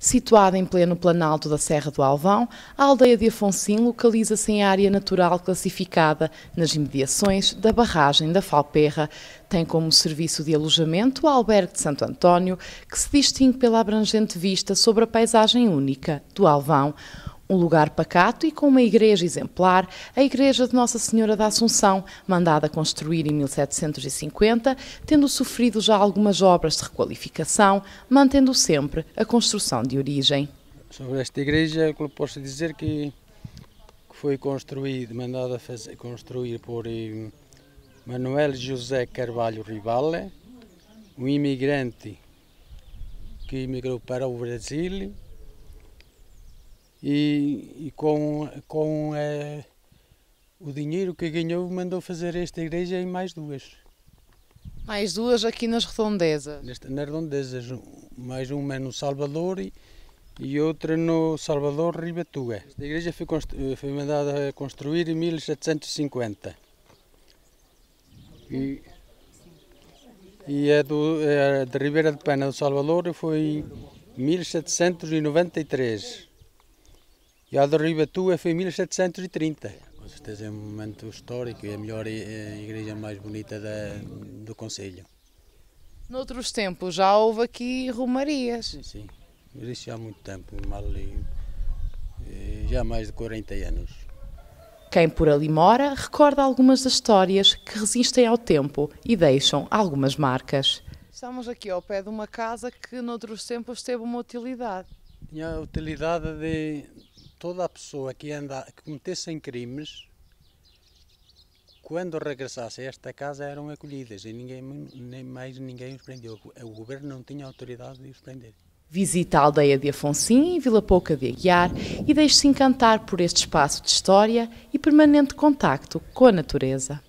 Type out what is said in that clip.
Situada em pleno planalto da Serra do Alvão, a aldeia de Afonsim localiza-se em área natural classificada nas imediações da barragem da Falperra. Tem como serviço de alojamento o albergue de Santo António, que se distingue pela abrangente vista sobre a paisagem única do Alvão. Um lugar pacato e com uma igreja exemplar, a Igreja de Nossa Senhora da Assunção, mandada construir em 1750, tendo sofrido já algumas obras de requalificação, mantendo sempre a construção de origem. Sobre esta igreja, eu posso dizer que foi construída, mandada fazer, construir por eh, Manuel José Carvalho Rivale, um imigrante que emigrou para o Brasil e, e com, com é, o dinheiro que ganhou mandou fazer esta igreja e mais duas. Mais duas aqui nas redondezas? Nesta, nas redondezas, mais uma no Salvador e, e outra no Salvador Ribatuga. Esta igreja foi, eh, foi mandada a construir em 1750. E, e é do, a de Ribeira de Pena do Salvador foi em 1793. Já Tu Ribatu é foi em 1730. É, com certeza é um momento histórico e a é melhor a igreja mais bonita da, do Conselho. Noutros tempos já houve aqui romarias. Sim, sim. Mas isso já há muito tempo, mal já há mais de 40 anos. Quem por ali mora recorda algumas das histórias que resistem ao tempo e deixam algumas marcas. Estamos aqui ao pé de uma casa que noutros tempos teve uma utilidade. Tinha a utilidade de, toda a pessoa que anda que cometessem crimes, quando regressasse a esta casa eram acolhidas e ninguém nem mais ninguém os prendeu. O governo não tinha autoridade de os prender. Visita a aldeia de Afonsim e Vila Pouca de Aguiar e deixe-se encantar por este espaço de história e permanente contacto com a natureza.